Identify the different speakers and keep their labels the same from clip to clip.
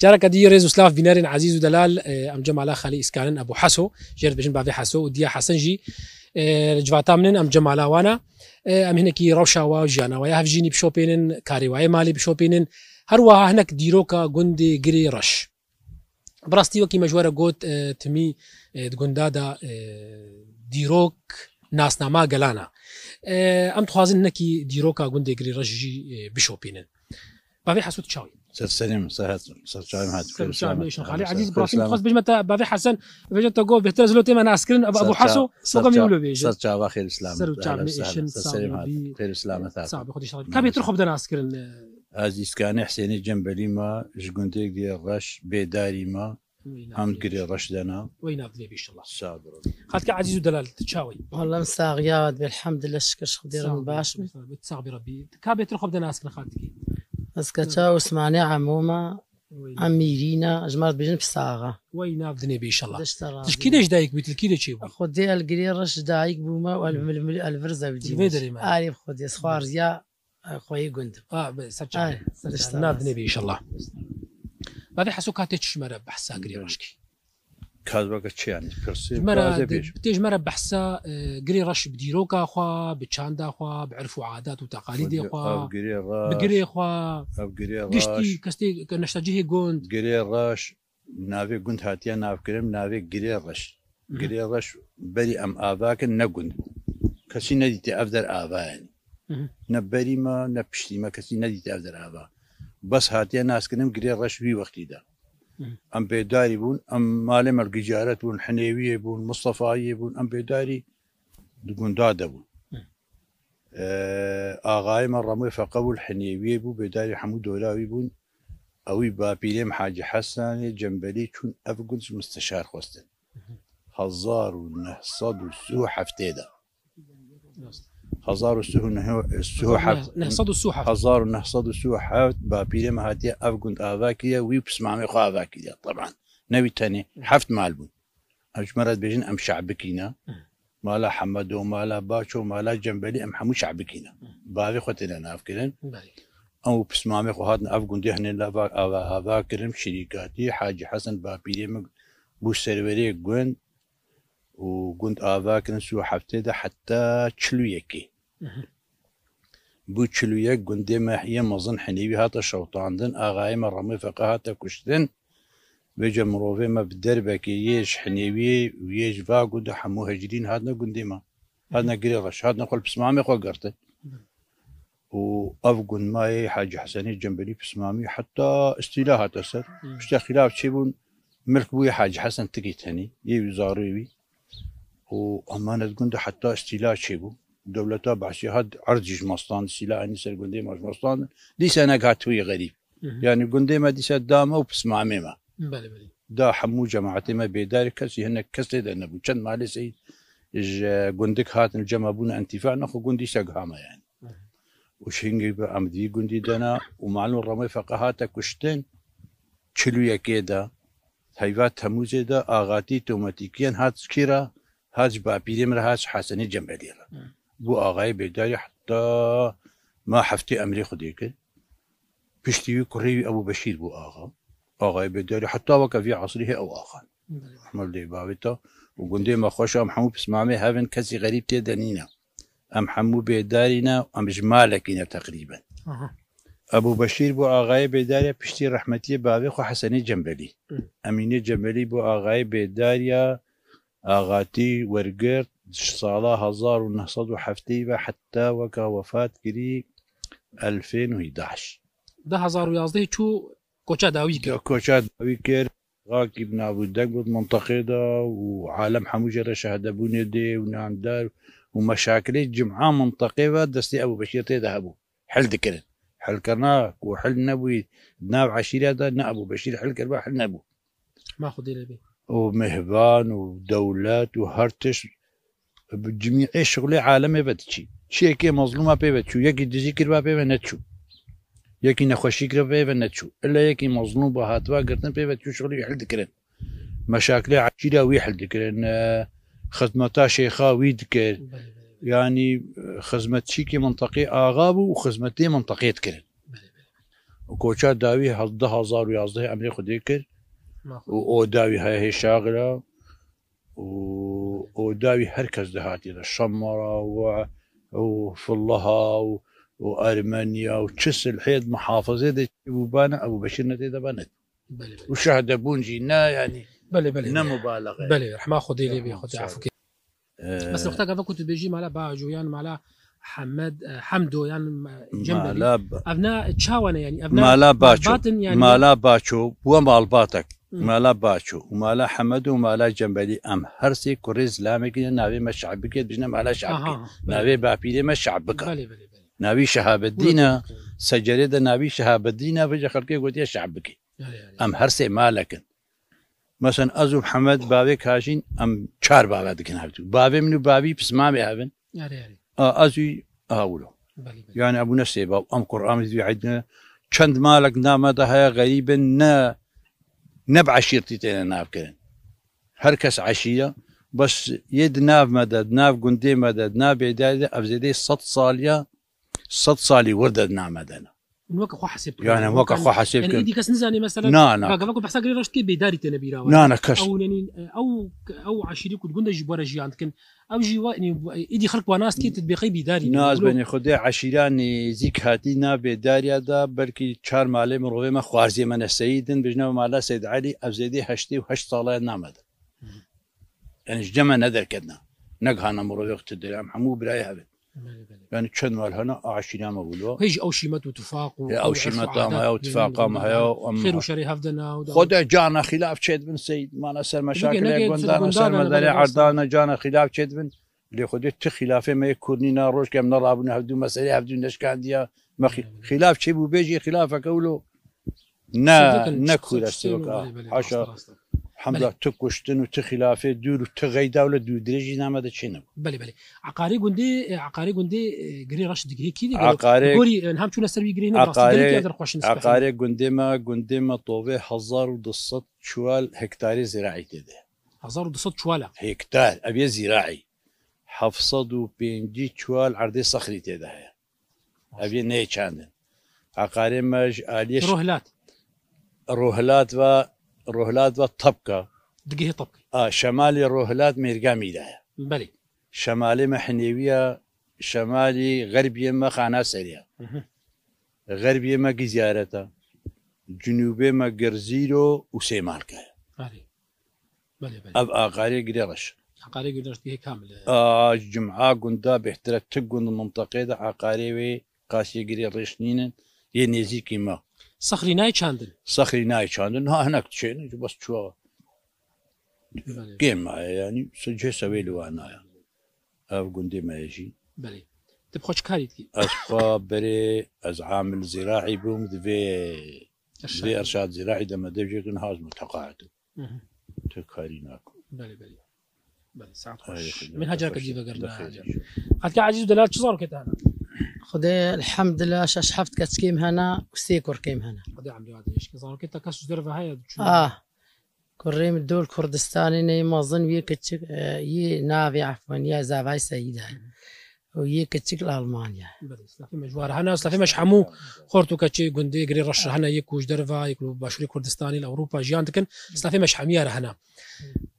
Speaker 1: جارك دي ريزو سلاف بنارين عزيز ودلال آه، ام جمع لا خالي اسكانن ابو حسو جرد بجن بافي حسو حسن جي آه، جواتا منن ام جمع لا وانا آه، ام هنا كي روشا وجانا ويا هفجيني بشوبينن كاري واي مالي بشوبينن هروها هناك ديروكا غوندي غري رش براستي وكي مجوره غوت تمي تقندادا ديروك ناسنامه گلانا ام تخوازن هناك ديروكا غوندي غري رش جي بشوبينن بافي حسو تشاوي
Speaker 2: تستلم صحت هاد هات سلام ايش خالي عزيز ابراهيم خاص
Speaker 1: بجمة بافي حسن بجمة تقول بهتر زلوتي من اسكرين ابو حسو وقم يولو بيج سر تشابا خير الاسلام سر تشابا ايشن سلام
Speaker 2: خير الاسلام صعب خدي شغل كابي ترخب
Speaker 1: دنا عسكرين
Speaker 2: عزيز كان حسيني جنب ليما جكونتي ديال الرش بيداري ما هم قري دنا
Speaker 3: وين
Speaker 1: افضل بيش
Speaker 2: الله صابر
Speaker 3: خالتك عزيز ودلال تشاوي والله مساغ ياد بالحمد لله شكر شخدير مباشر بتساغ
Speaker 1: بربي كابي ترخب دنا عسكرين خالتك
Speaker 3: اسكتا تا وسمعني عموما اميرينا جمار بيجن وين وينا بذنبي ان شاء الله كيداش دايك بيت كيدا تشيبو خدي الكريرش دايك بوما والفرزا بدي عارف خدي سخارزيا خويا قند اه بس تشنا آه، بذنبي
Speaker 1: ان شاء الله بعد حسوك هاتيتش مرة كري رشكي
Speaker 2: کاربگە چیانی يعني، پرسیێژ
Speaker 1: مەرە بەحسا گرێ آه، بديروكا بدیرۆکخوا بتشاندا بعرف و عادات و تاقالی دێخوا
Speaker 2: گرێخوا گشتی کەستی کە نشتەجهێ گۆند گرێ ڕەش ناوێ گوند هااتیا ناوکرم ناوێ گرێ ڕەش گرێ ڕەش بەری ئەم ئاواکە نەگوند کەسی نەدیتی ئەف دەر ئاوایانی نەبەریمە نە پشتیمە کەسی نەدیتی ئەف دەر ئاوا بەس هااتیا ناسکردم گرێ ڕەشوی وەختیدا ئەم بێداری بوون ئەم مالێ مەرگجارەت بوون بون بوون مستەفاایە بوون ئەم بێداری دوگوندا دەبوون ئاغایمە ڕەمووی فەقەبول حنێویە بوو بێداری هەموو دۆراوی بون ئەوی باپیرێم حاجی حەسانێ جەمبەلی چون ئەف گونج مستەشار خۆستن هزار و نەسەد و سو هەفتێدا. هزار سوه نحصد السوحات هزار نحصد السوحات با هاتي افغند اواكيا وي معمي خو اواكيا طبعا نبي تاني حفت مالبون اش مرات بيجن ام شعبكينا مالا حمد ومالا باشو مالا جنبلي ام حمو شعبكينا بابي خوتنا ناف كرن او بسمع خو هاتنا افغند احنا لا شريكاتي اوا حاج حسن با بيرم بو سيرفري جوند آوا آه، ئاواکردن سو هەفتێدا حتا چلوویەکی بوو چلوویەک گوندێ مەحیە مەزن حنیوی هاتە شەوتاندن ئاغایمە ڕەمی فەقە هاتە کوشتن بێجە مرۆڤێمە دەربەکی یێش حنێوی وێژ ڤاگو حمو هەموو هەجرین هاتنە گوندیمە هاتنە رش ڕەش هاتنە خۆل پسمامی خۆ گرتن و ئەف گوندمایە حاج حسەنی جەمبەری پسمامی حتا استیلا هاتە سەر شتە خلاف چی بون ملک بووی حاج حەسەن تگیت هەنی یێوی زاڕێوی وأمانة جنده حتى استيلاء شيبو دولتا بحشي هاد عرجش مصطان استيلاء أنيس يعني الجندي مش مصطان دي سنة قاتوي غريب يعني جندي ما دي سدامة وبسمع ميمة بلي بلي دا حمو جماعتي ما بيدار کسی هنك کسی دا نبو چند مالي سيد جندك هاتن الجمابون انتفاع نخو یعنی و يعني با امدی جندي دنا ومعلوم رمي فقهاتا كشتين چلو يكيدا هيفات هموزه دا آغاتي توماتیکیان هات سكيرا هاج بابيري مر هاج حسني جمالي بو آغاي بيداري حتى ما حفتي أمري خديك کرد پشتی ابو بشير بو آغا آغاي بيداري حتى وكا في عصره او اخر احمد دي بابتا و ما خوش ام حمو بسمع معمه هافن کسی غريب تی ام حمو بيدارينا ام جمالكينا تقريبا ابو بشير بو آغاي بيداري بشتي رحمتي بابي خو حسني جمبلي أميني جمبلي بو آغاي بيداري أغاتي ورگرد صلاة هزار و نهصد حتى حفتی وفاة حتا وکا وفات ده هزار و یازده چو کوچا داوی کرد دا کوچا داوی کرد غاکی بنا بود دنگ بود منطقه دا و عالم حمو جره شهده بونه دار ومشاكل جمعه منطقه و دستی ابو بشیر تیده ابو حل دکرن حل کرنا و حل ناب ناو عشیره دا نا ابو بشیر حل كربا حل نبو ما خودی لبی ومهبان ودولات وهرتش بجميع شغل عالم بدشي يعني شي كي مظلومه بيبتشو يكي دزي كربا بيبا نتشو يكي نخوشي كربا الا يكي مظلوم بهاتوا قرتن بيبتشو شغل يحل ذكرن مشاكل عجيله ويحل ذكرن خدمتا شيخا ويدكر يعني خدمة شيكي منطقي آغابو وخدمتي منطقي تكرن وكوشا داوي هزده هزار ويازده أمري خديكر وئۆداوی هاي هي شاغله و هركز هەرکەس دەهاتیە شەمەڕەوە و فڵها و و وبانا ابو بشير نتي محافظێ بانت وشهد ئەو بەشیر نەتێ بلي بلي دەبوونجی نایانی بلي بەێ نەمەبالغ بەێ ڕحما خودی لێ خۆفکە اه. بس وقتك
Speaker 1: هذا كنت بيجي مالا يعني مالا حمد حمدو يعني
Speaker 2: جنب مالا ب...
Speaker 1: ابناء تشاونه يعني ابناء مالا باچو يعني مالا
Speaker 2: باچو ومال باتك مالا باچوو و مالا حەمەد و مالا جەمبەلی ئەم هەرسی کوڕی زلامێکە ناوێ مە شعب بکرێت بژنە مالا شعب ناوێ باپیرێ مە شعب بکە ناوی شەهابەت دینە سەجارێ دە ناوی شەهابەت دینە بژە خەکێ گوتیە شعب بکەیت ئەم هەرسێ مالەکن مەسن ئەز و حەمەد باوێ کاژین ئەم چار باوا دکن هاتو باوێ من و باوی پسمامێ هاون ئەزوی ئاولۆ یان ئەبوو نەسێ باو ئەم قڕامی دوی عیدە چەند مالک نامەدە هەیە غەریبن نە نب عشیرتی تێنە نابکەن هەر کەس عشیە بەس ناف ناو مەدەد ناو گوندێ ناف نابێدای ئەفزێدەی صالية سالیە صالي وردد نام نامەدەنە
Speaker 1: نوكا خو حسبت يعني نوكا خو حسبت يعني دي كاس نزاني مثلا نا نا كما كنت بحسا غير رشتي بيداري تنا بيرا نا نا كاس او يعني او او عشيري كنت قلنا جبارة جي عندك او جي يعني
Speaker 2: ايدي خلق وناس كي تتبقي بيداري ناس بني خدي عشيراني زيك هاتي نا بيداري دا بلكي تشار مالي مروي ما خوارزي من السيدين بجنا مالا سيد علي او زيدي هشتي وهشت صالة نامد يعني جمع نذر كدنا نقهانا مروي وقت الدرام حمو براي هبت يعني كان مال هنا عشرين ما بولو هيج
Speaker 1: او شي ما تفاق او شي ما تاما او تفاقا ما هيا خير وشري هفدنا خد
Speaker 2: جانا خلاف شيد بن سيد ما نسال مشاكل سال ما مدلي عردانا جانا خلاف شيد بن اللي خدت تخلافه ما يكوني ناروش كم نرى ابن هفدو مسألة هفدو نشكان ديا خلاف شي بيجي خلافك اولو نا نكو دستوك عشا حمدا تكوشتن وتخلافة دور وتغيدا ولا دور درجة نعم هذا شيء نعم.
Speaker 1: بلي بلي. عقاري قندي عقاري قندي قري رشد قري كذي. عقاري. قري نهم شو نسوي قري نعم. عقاري. عقاري
Speaker 2: قندي ما قندي ما طوفي هزار ودصت شوال هكتاري زراعي تده.
Speaker 1: هزار ودصت شوالة.
Speaker 2: هكتار أبي زراعي. حفصد وبينجي شوال عرضي صخري تده. أبي نيتشاند. عقاري ماج أليش. روهلات. روهلات و. روهلاد و طبقه دقیه طبقه آه شمالي روهلاد میرگا میدایا بلي شمالي محنيويه شمالي غربي ما خانا سريا غربي ما گزیارته جنوبي ما گرزیرو وسيمالكا
Speaker 1: بلي بلي بلي
Speaker 2: بله اب آقاری گریرش
Speaker 1: عقاري قريرش فيه كامل
Speaker 2: آه جمعة قندا بهترت تقون المنطقة عقاري وي قاسي قري ريشنين ينزي كيما صخري ناي شاندن صخري ناي شاندن ها هناك تشين بس شو كيم معي يعني سجل سوي لو انا يعني او ما يجي
Speaker 1: بلي تبخو شكاري تكي
Speaker 2: اسفا بري از عامل زراعي بوم ذبي ذبي ارشاد زراعي دما دبجي كن هاز متقاعد تكاري ناكو
Speaker 1: بلي بلي بلي ساعة خوش من هجاك تجيب قرنا
Speaker 2: قد عزيز دلال شو صار
Speaker 1: كده انا خدي
Speaker 3: الحمد لله شاش حفت كتكيم هنا وسيكور كيم هنا
Speaker 1: خدي عملي هذا ايش صار كي تاكاش درفا هاي
Speaker 3: اه كريم الدول كردستاني ني مازن وي كتشك آه، يي نافي عفوا يا زافاي سيدها ويك تسيك لالمانيا مجوار
Speaker 1: هنا اصلا فيمش حمو خورتو كاتشي غندي غري رش هنا يك وش درفا يك باشري كردستاني لاوروبا جيانتكن تكن اصلا فيمش حميار هنا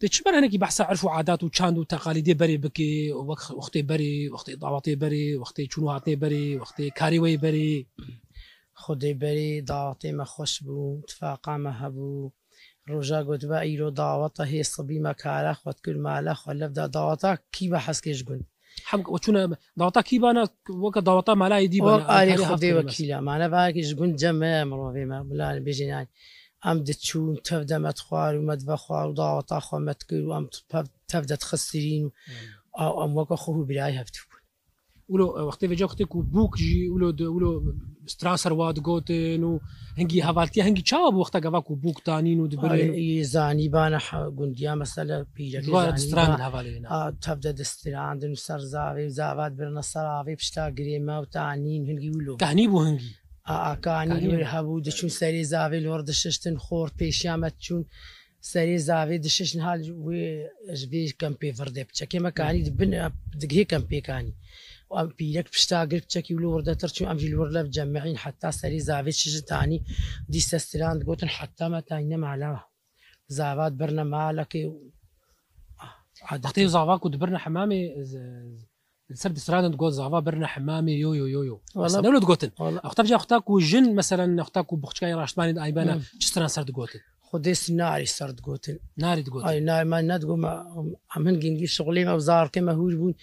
Speaker 1: تشبر هنا كي بحث عرفوا عادات وتشاند وتقاليد بري بكي وقت بري وقت ضواتي بري وقت شنو هاتني بري وقت
Speaker 3: كاريوي بري خودي بري ضاوتي ما خوش بو تفاقا ما هبو ڕۆژا گوتبا ئیرۆ داوەتە هێ ما مەکارە خۆت کرد مالە خۆ لەفدا داوەتا کی بە حەسکێش گوند حەم وچونە داوتا کیبانە وەکە داوتا مالای قال يعني ئاری خودی ما انا باکیش ايش جەمە جمع بلان ما ئەم بيجي تەف ام دتشون تبدا ما تخوار وما خۆمەت خوار و خو ما دەت وام تبدا تخسرين او ام خۆ خو بلاي بوون ولو وقتی في وقتی وبوك جي ولو
Speaker 1: ولو strasser wat gotin و هەنگی هەواتی هەنگی چاوە بۆختە گەواک و بوکتانین و دبێ
Speaker 3: زانیبانە گوندیا مەسە لە پیرەتەفدە دەستراندن و سەرزاوی زاوات برنە سەراوی پشتا گرێمە و تانین هەنگی ولو تانی بۆ هەنگی ئاکانی هەبوو دەچون سەری زاوی لۆر دەشتن خۆر پێشیامەت چون. سەری زاوێ دششن هاژبێ کەمپێ ڤردێ بچەکێ مەکانی بن دگهێ کەمپێکانی وام بيلك بشتا قلب تشكي ولو ورده ترتي ام جيل الورده متجمعين حتى سالي زافي شي تاني دي ساستراند قوتن حتى ما تاينا مع زافات برنا مالك آه، عدتي زافاك
Speaker 1: ودبرنا حمامي سرد سراد تقول زافا برنا حمامي يو يو يو يو والله دولة تقولتن اختك اختك وجن مثلا اختك وبختك راش ماني ايبانا نعم. جستران سرد تقولتن
Speaker 3: خديس سناري سرد قوتن ناري تقول اي ناري ما ندقو ما عمن شغلي ما بزار كما هو يبون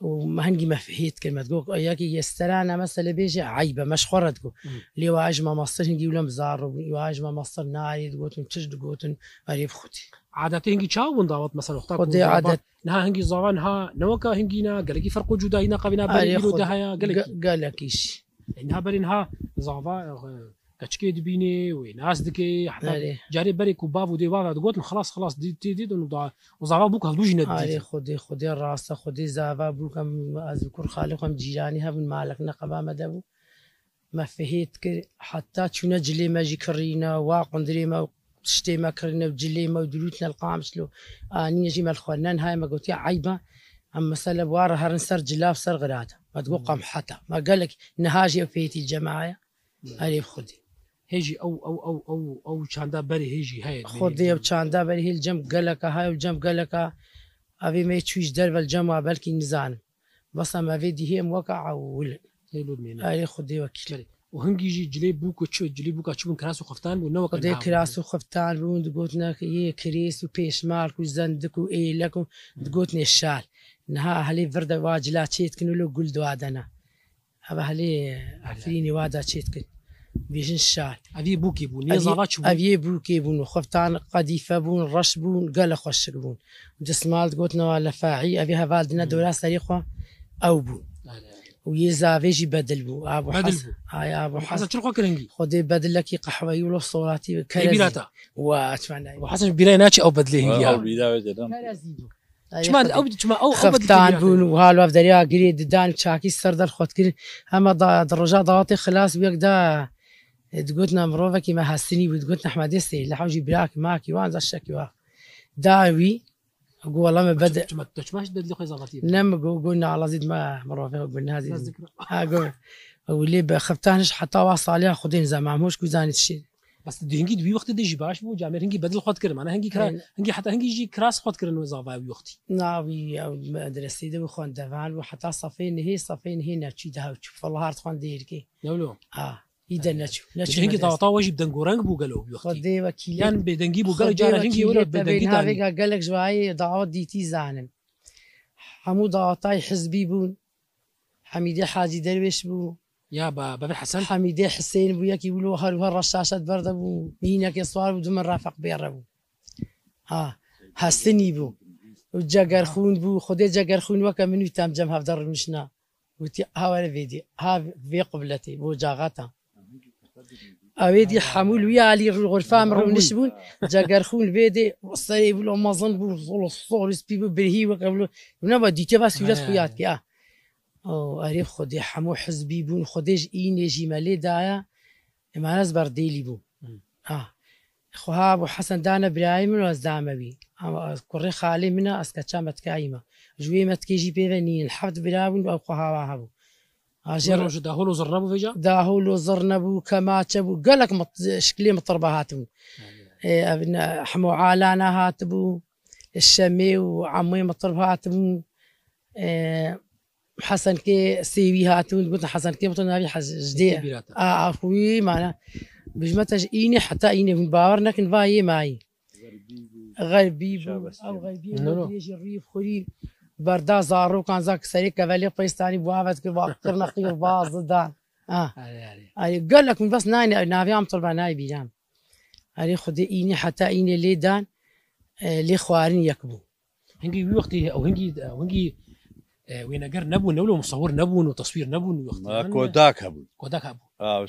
Speaker 3: وما هنجي ما مفهید كلمة تقول ياكي يسترانا مثلا بيجي عيبة مش گو تقول لي ما مصر هنجي ولا مزار واجمة مصر ناري گوتن تشد گوتن غریب خوتي عادات هنجي تشاو بون مثلا اختار خودی عادت نها
Speaker 1: هنجي زوان ها نوكا هنجينا نا گلکی فرق جدا اینا قبینا بری بیرو دهیا گلکی گلکیش اینها برین ها کچکی دبینه و ناس جاري حتی جاری بری واقع خلاص خلاص دي دي دي و زاوا بو که دوج ندی آره
Speaker 3: خودی خودی راسته خودی زاوا بو کم از کور خالقم جیرانی هبن مالک نقبا ما فهيت حتى تشونا جلي ما جي كرينا واقندري ما شتي ما كرينا وجلي ما ودلوتنا القامش لو اني نجي مال خوانان هاي ما قلت يا عيبه اما مثلا وارا هرن سر جلاف سر غراتا ما تقول قام حتى ما قالك نهاجي فيتي الجماعه هاري خدي هێژی ئەو ئەو ئەو ئەو ئەو چاندا بەری هێژی هەیە خودی ئەو چاندا بەری هیل جەم گەلەکە های و جەم گەلەکە ئەوێ مێ چویش دەربل جەما بەلکی نزانم بەسە مەوێ دیهێم وەکە ئاول خودی وەکیری هەنگیژی جلێ بووکە چ جلی بووکە چون کراس و خفتان بوو نەوە دەی کراس و خفتان بوون دگوتنەکە یە کرێس و پێشمارک و زەندک و ئێلەکم دگوتنێ شال نها هەلی بردەوا جلا چێتکن و لە گول دووادەنا ئەوە هەلێ ئەفرینی وادا چێتکرد ديجن الشال أبي بوكي بون نظرات أبي بوكي بون خفتان قديفه بون رش بون قال خوش بون جسمال قوتنا ولا فاعي أبي هافالدنا دولا سريخه او بون ويزا فيجي بدل بو ابو حسن هاي ابو حسن شنو كرنجي خدي بدل لك قحوي ولا صوراتي إيه كرزي واتمنى ابو حسن بلايناتي او بدليه او كرزي أيوة، شمال او شما او خفتان بون وهالو افدريا قريد دان شاكي سرد الخوت كري هما درجات ضواطي خلاص بيقدا تقولنا نعم، مروفك ما هسني وتقولنا حمادسي اللي حوجي براك معك يوان ذا الشك يوان داوي اقول والله ما بدا ما ماش بدل خوي زغطيب نم قلنا على زيد ما مروفي قلنا هذه ها قول واللي خبتانش حتى واصل عليها خدين زعما موش كوزاني الشيء
Speaker 1: بس دي هنجي دوي وقت دي جباش
Speaker 3: مو جامير هنجي بدل خود كرم انا هنجي كرا هنجي حتى هنجي جي كراس خود كرن وزافا ويختي ناوي او مدرسه دي خون دفان وحتى صفين هي صفين هنا نعم، تشي دها والله هارت خون ديركي لو اه يدنا شو نشوف هنجي طاطا واجب دنجورانج بوغلو بوقتي دي وكيل يعني بدنجي بوغلو جانا هنجي ولا بدنجي تاني هذيك قالك جواي دعوات دي تي زانن حمو دعواتاي حزبي بون حميدي حاجي درويش بو يا بابا حسن حميدي حسين بو ياك يقولوا هل هالرشاشات برد بو مينك يصوار بدو من رافق بيربو ها هسني بو وجاكر خون بو خدي جاكر خون وكا منو تام جم هفدر المشنا وتي هاو فيدي ها في قبلتي بو جاغاتا ئەوێدی حەمول و یالی ڕغرفام ڕونش بوون جەگەرخون بێدێ سەری بلو مەزن بوو زۆڵ سۆرسپی بوو برهی وەکەبلو نەبە دیتە باس سوورەت خویاتکە ئەری خودێ هەموو حزبی بوون خودێش ئی نێژی مەلێدایە ئێمانەز بەردێلی بوو خها بۆ حەسەن دانە برایی من ئەزدامەوی کوڕی خالی منە ئەسکە چامەتکایمە ژێ مەتکێژی پێوە نین حەفت برابوون ئەو خواها هەبوو اجر داهولو زرنبو فيجا داهولو زرنبو تبو قالك مط... شكلي مطربه هاتبو يعني. إيه ابن حمو عالانا هاتبو الشامي وعمي مطربه هاتبو إيه حسن كي سيبي هاتبو قلت حسن كي هاتبو حس جديد اه اخوي آه، معنا بجمتج ايني حتى ايني من باورنا فاي معي غربي او غربي يجي الريف خليل berda zarokan za serê kevelê peystanî buhavet kir vakir nexîr bazı dan gelek min bes nayne navê am tur nayê bîran Erê xudê înî heta înê lê dan lê xwarin yek bû hingî wî wextê ew hingî
Speaker 1: hingî wêneger nebûn newlo musawir nebûn û teswîr nebûn kodak hebûn kodak
Speaker 2: hebû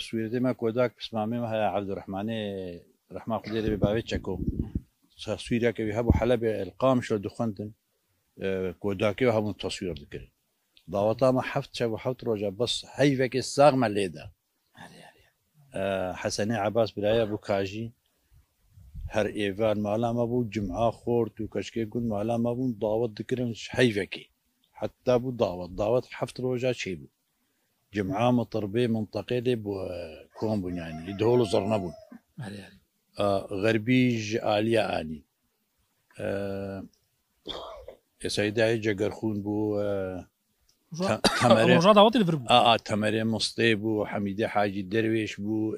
Speaker 2: swêrê me kodak pismamê me heye Evdurrehmanê rehma xudê bavê çeko swîrya kevî hebû helebê elqam şo dixwendin کۆداکی و هەموو ما دکرد داوەتامە هەفت چە هەفت ڕۆژە بەس هەیڤێکی ساغمە لێدا حەسەنی عباس برایە بوو کاژی هەر ئێوان مالامە بوو جمعا خۆرد و کەشکی گون بو بوون داوت دکردن حەیڤێکی حتا بو داوت داوت هەفت ڕۆژە چی بو جمعه مطربێ منتەقێ لێ بوو کۆم بوونیانی دۆڵ و زڕ نەبوون غەربی ژ عالیە ئانی خون بو ئێسایدای آه، جەگەرخون بوو ڕاداوەتی آه، آه، تەمەرێ مستێ بوو حەمیدە حاجی دەروێش بوو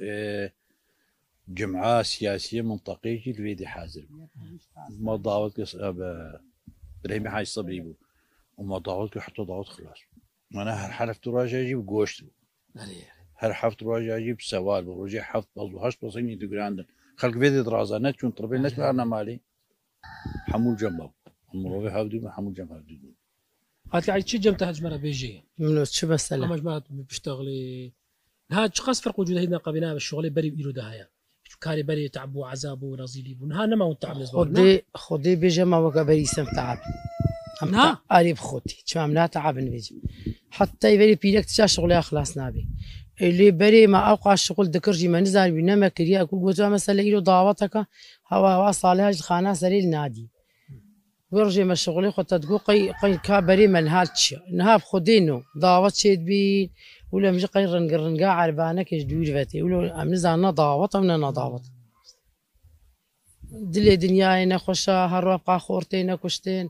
Speaker 2: جمعا سیاسیە منتەقەیەکی لێدی حاضر ما دعوت داوت برهمی حاج سەبری بوو وما داوت حتى دعوت خلاص معناها هر حرف تراجع يجيب بو هر حرف تراجع يجيب سوال بو ورجع حرف بظو هاش بصيني تقراندن خلق بيدي درازة نتشون طربين نتشون أنا مالي حمول جنبه امرو بي حابدي محمود جم حابدي
Speaker 1: هات قاعد شي جمت هجمره بيجي
Speaker 3: منو شو بس
Speaker 1: انا هجمره بشتغلي هاد شخص فرق وجود هيدنا قبينا بالشغل بري بيرو دهايا كاري بري تعبوا عذابوا بون ها نما وانت عم وتعب خدي
Speaker 3: خدي بيجي ما وقع بري سم تعب نعم قريب خوتي عم لا تعب بيجي حتى يبري بيدك تشا شغل خلاص نابي اللي بري ما اوقع الشغل دكرجي ما نزال بينما كريا اقول مثلا يلو دعوتك هوا هوا خانه الخانه سري النادي ورجي ما شغلي خو تدقو قي كابري من هاتش نهاب خدينو ضاوت شيد بين ولا مجي قل رنق رنقا عربانا كيش دوير فاتي ولا امنزا نضاوت ومن نضاوت دلي دنيا انا خوشا هرو بقى خورتين اكوشتين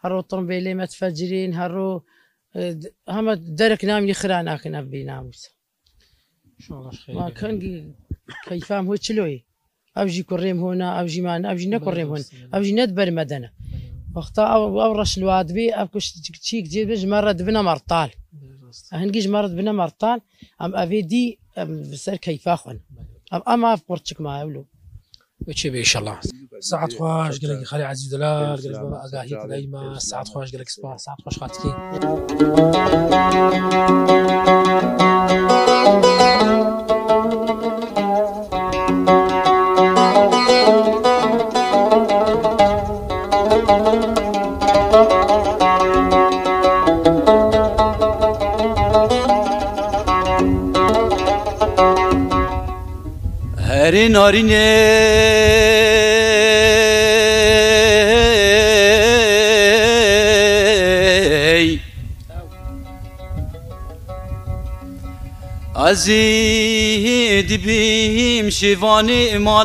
Speaker 3: هرو طرمبيلي ما تفجرين هرو هما درك نام يخرانا كنا بيناموس شاء ما كان كيفام هو تشلوي ابجي كريم هنا ابجي ما ابجي نكريم هنا ابجي ندبر مدنه وقتها اورش الواد بي ابكوش تشيك جي بج مرد بنا مرطال هن جيج مرد بنا مرطال ام افي دي أم بسر كيفاخن ام اما بورتشك ما اولو وشي بي ان شاء الله ساعات خواش قال خالي عزيز دلال قال لك بابا اقاهي دايما
Speaker 1: ساعات خواش قال سبا ساعات خواش خاتكي
Speaker 2: نارینه ازید بیم شیوانی مال